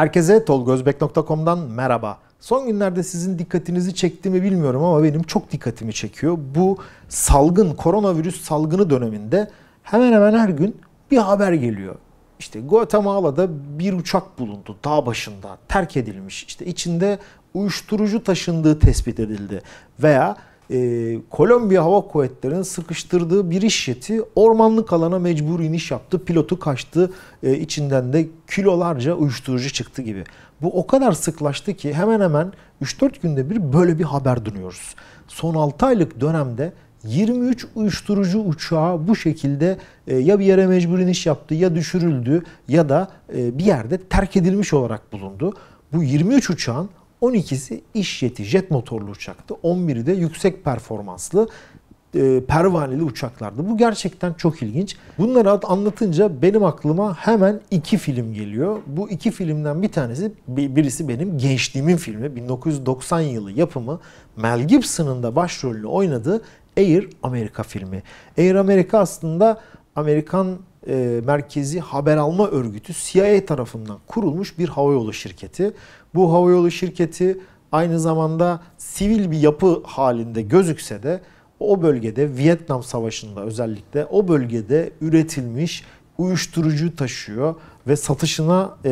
Herkese tolgozbek.com'dan merhaba. Son günlerde sizin dikkatinizi çekti mi bilmiyorum ama benim çok dikkatimi çekiyor. Bu salgın, koronavirüs salgını döneminde hemen hemen her gün bir haber geliyor. İşte Guatemala'da bir uçak bulundu dağ başında terk edilmiş. İşte içinde uyuşturucu taşındığı tespit edildi. Veya e, Kolombiya Hava Kuvvetleri'nin sıkıştırdığı bir iş jeti ormanlık alana mecbur iniş yaptı. Pilotu kaçtı. E, içinden de kilolarca uyuşturucu çıktı gibi. Bu o kadar sıklaştı ki hemen hemen 3-4 günde bir böyle bir haber duyuyoruz. Son 6 aylık dönemde 23 uyuşturucu uçağı bu şekilde e, ya bir yere mecbur iniş yaptı ya düşürüldü ya da e, bir yerde terk edilmiş olarak bulundu. Bu 23 uçağın 12'si iş jeti, jet motorlu uçaktı. 11'i de yüksek performanslı e, pervaneli uçaklardı. Bu gerçekten çok ilginç. Bunları anlatınca benim aklıma hemen iki film geliyor. Bu iki filmden bir tanesi, birisi benim gençliğimin filmi. 1990 yılı yapımı Mel Gibson'ın da başrolünü oynadığı Air America filmi. Air America aslında Amerikan e, merkezi haber alma örgütü CIA tarafından kurulmuş bir havayolu şirketi. Bu havayolu şirketi aynı zamanda sivil bir yapı halinde gözükse de o bölgede Vietnam Savaşı'nda özellikle o bölgede üretilmiş uyuşturucu taşıyor ve satışına e,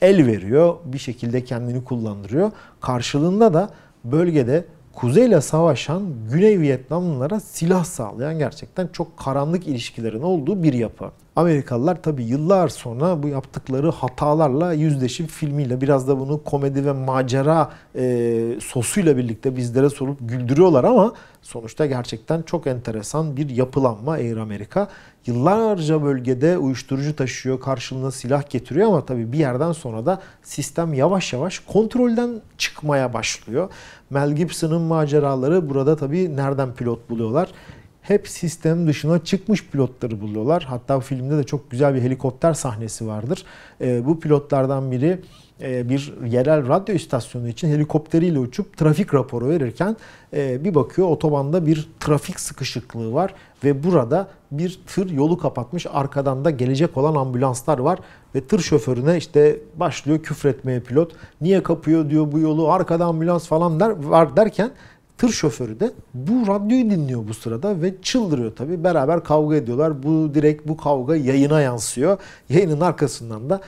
el veriyor. Bir şekilde kendini kullandırıyor. Karşılığında da bölgede Kuzey'le savaşan Güney Vietnamlılara silah sağlayan gerçekten çok karanlık ilişkilerin olduğu bir yapı. Amerikalılar tabi yıllar sonra bu yaptıkları hatalarla yüzleşip filmiyle biraz da bunu komedi ve macera e, sosuyla birlikte bizlere sorup güldürüyorlar ama sonuçta gerçekten çok enteresan bir yapılanma Air Amerika. Yıllarca bölgede uyuşturucu taşıyor, karşılığında silah getiriyor ama tabi bir yerden sonra da sistem yavaş yavaş kontrolden çıkmaya başlıyor. Mel Gibson'ın maceraları burada tabi nereden pilot buluyorlar? hep sistem dışına çıkmış pilotları buluyorlar. Hatta filmde de çok güzel bir helikopter sahnesi vardır. E, bu pilotlardan biri e, bir yerel radyo istasyonu için helikopteriyle uçup trafik raporu verirken e, bir bakıyor otobanda bir trafik sıkışıklığı var ve burada bir tır yolu kapatmış arkadan da gelecek olan ambulanslar var ve tır şoförüne işte başlıyor küfretmeye pilot niye kapıyor diyor bu yolu arkada ambulans falan der, var derken tır şoförü de bu radyoyu dinliyor bu sırada ve çıldırıyor tabii. Beraber kavga ediyorlar. Bu direkt bu kavga yayına yansıyor. Yayının arkasından da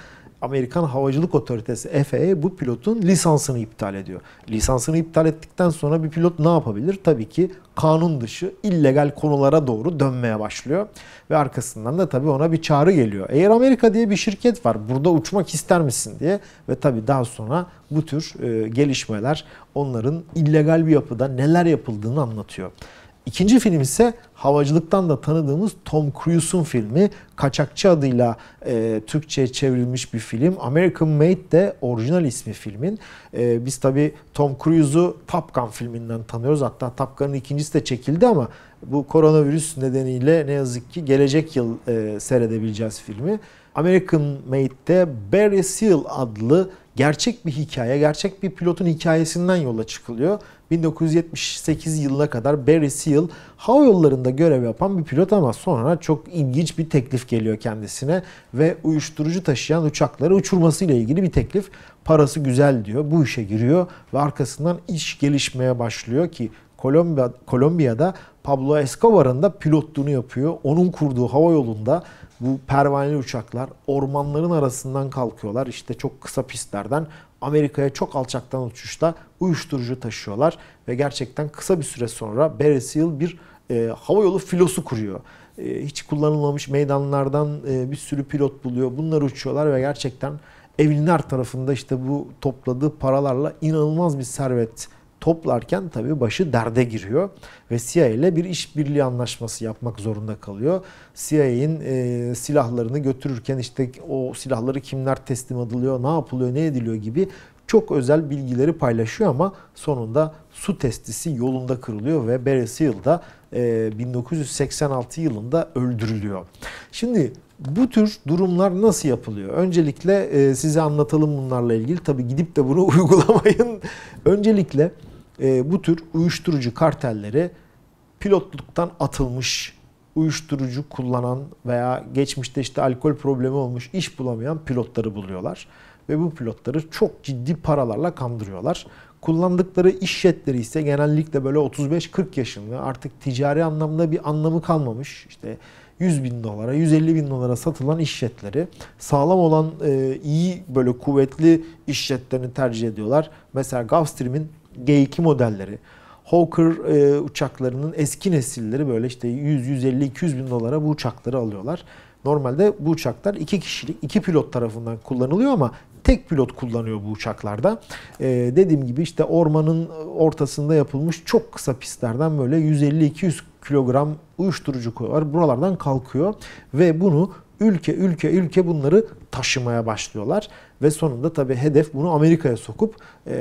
Amerikan Havacılık Otoritesi FAA bu pilotun lisansını iptal ediyor. Lisansını iptal ettikten sonra bir pilot ne yapabilir? Tabii ki kanun dışı illegal konulara doğru dönmeye başlıyor. Ve arkasından da tabii ona bir çağrı geliyor. Eğer Amerika diye bir şirket var burada uçmak ister misin diye ve tabii daha sonra bu tür e, gelişmeler onların illegal bir yapıda neler yapıldığını anlatıyor. İkinci film ise havacılıktan da tanıdığımız Tom Cruise'un filmi. Kaçakçı adıyla e, Türkçe'ye çevrilmiş bir film. American Made de orijinal ismi filmin. E, biz tabii Tom Cruise'u Top Gun filminden tanıyoruz. Hatta Top Gun'ın ikincisi de çekildi ama bu koronavirüs nedeniyle ne yazık ki gelecek yıl e, seyredebileceğiz filmi. American Made'de Barry Seal adlı gerçek bir hikaye, gerçek bir pilotun hikayesinden yola çıkılıyor 1978 yılına kadar Barry Seal hava yollarında görev yapan bir pilot ama sonra çok ilginç bir teklif geliyor kendisine ve uyuşturucu taşıyan uçakları uçurması ile ilgili bir teklif. Parası güzel diyor. Bu işe giriyor ve arkasından iş gelişmeye başlıyor ki Kolombiya, Kolombiya'da Pablo Escobar'ın da pilotluğunu yapıyor. Onun kurduğu hava yolunda bu pervaneli uçaklar ormanların arasından kalkıyorlar. İşte çok kısa pistlerden Amerika'ya çok alçaktan uçuşta uyuşturucu taşıyorlar ve gerçekten kısa bir süre sonra Barry Seal bir e, havayolu filosu kuruyor. E, hiç kullanılmamış meydanlardan e, bir sürü pilot buluyor. Bunlar uçuyorlar ve gerçekten Evlinar tarafında işte bu topladığı paralarla inanılmaz bir servet toplarken tabii başı derde giriyor ve CIA ile bir işbirliği anlaşması yapmak zorunda kalıyor. CIA'in e, silahlarını götürürken işte o silahları kimler teslim ediliyor, ne yapılıyor, ne ediliyor gibi çok özel bilgileri paylaşıyor ama sonunda su testisi yolunda kırılıyor ve Barry Seal da e, 1986 yılında öldürülüyor. Şimdi bu tür durumlar nasıl yapılıyor? Öncelikle e, size anlatalım bunlarla ilgili. Tabi gidip de bunu uygulamayın. Öncelikle e, bu tür uyuşturucu kartelleri pilotluktan atılmış uyuşturucu kullanan veya geçmişte işte alkol problemi olmuş iş bulamayan pilotları buluyorlar. Ve bu pilotları çok ciddi paralarla kandırıyorlar. Kullandıkları iş jetleri ise genellikle böyle 35-40 yaşında artık ticari anlamda bir anlamı kalmamış. İşte 100 bin dolara, 150 bin dolara satılan iş jetleri. Sağlam olan e, iyi böyle kuvvetli iş jetlerini tercih ediyorlar. Mesela Gulfstream'in G2 modelleri, Hawker e, uçaklarının eski nesilleri böyle işte 100, 150, 200 bin dolara bu uçakları alıyorlar. Normalde bu uçaklar iki kişilik, iki pilot tarafından kullanılıyor ama tek pilot kullanıyor bu uçaklarda. Ee, dediğim gibi işte ormanın ortasında yapılmış çok kısa pistlerden böyle 150-200 kilogram uyuşturucu koyuyorlar. Buralardan kalkıyor ve bunu ülke ülke ülke bunları taşımaya başlıyorlar. Ve sonunda tabii hedef bunu Amerika'ya sokup e,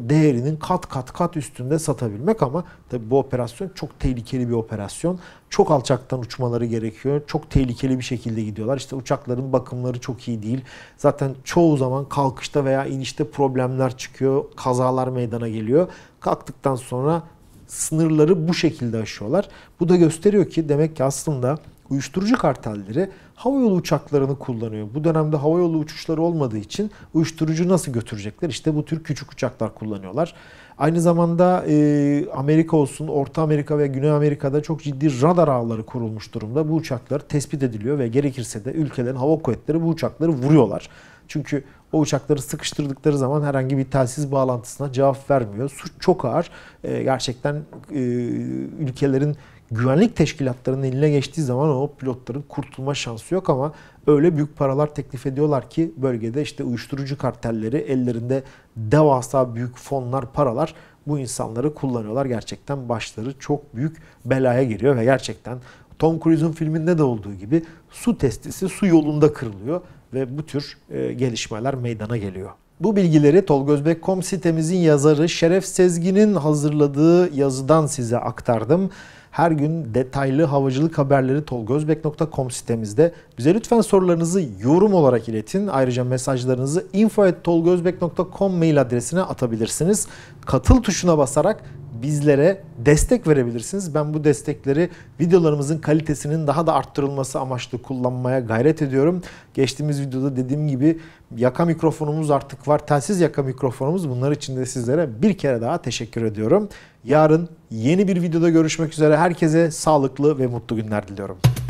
değerinin kat kat kat üstünde satabilmek ama tabii bu operasyon çok tehlikeli bir operasyon. Çok alçaktan uçmaları gerekiyor. Çok tehlikeli bir şekilde gidiyorlar. İşte uçakların bakımları çok iyi değil. Zaten çoğu zaman kalkışta veya inişte problemler çıkıyor. Kazalar meydana geliyor. Kalktıktan sonra sınırları bu şekilde aşıyorlar. Bu da gösteriyor ki demek ki aslında uyuşturucu kartelleri havayolu uçaklarını kullanıyor. Bu dönemde havayolu uçuşları olmadığı için uyuşturucu nasıl götürecekler? İşte bu tür küçük uçaklar kullanıyorlar. Aynı zamanda e, Amerika olsun, Orta Amerika ve Güney Amerika'da çok ciddi radar ağları kurulmuş durumda. Bu uçaklar tespit ediliyor ve gerekirse de ülkelerin hava kuvvetleri bu uçakları vuruyorlar. Çünkü o uçakları sıkıştırdıkları zaman herhangi bir telsiz bağlantısına cevap vermiyor. Suç çok ağır. E, gerçekten e, ülkelerin güvenlik teşkilatlarının eline geçtiği zaman o pilotların kurtulma şansı yok ama öyle büyük paralar teklif ediyorlar ki bölgede işte uyuşturucu kartelleri ellerinde devasa büyük fonlar, paralar bu insanları kullanıyorlar. Gerçekten başları çok büyük belaya giriyor ve gerçekten Tom Cruise'un filminde de olduğu gibi su testisi su yolunda kırılıyor ve bu tür e, gelişmeler meydana geliyor. Bu bilgileri Tolgözbek.com sitemizin yazarı Şeref Sezgin'in hazırladığı yazıdan size aktardım. Her gün detaylı havacılık haberleri tolgozbek.com sitemizde. Bize lütfen sorularınızı yorum olarak iletin. Ayrıca mesajlarınızı info.tolgozbek.com mail adresine atabilirsiniz. Katıl tuşuna basarak bizlere destek verebilirsiniz. Ben bu destekleri videolarımızın kalitesinin daha da arttırılması amaçlı kullanmaya gayret ediyorum. Geçtiğimiz videoda dediğim gibi yaka mikrofonumuz artık var. Telsiz yaka mikrofonumuz. Bunlar için de sizlere bir kere daha teşekkür ediyorum. Yarın yeni bir videoda görüşmek üzere. Herkese sağlıklı ve mutlu günler diliyorum.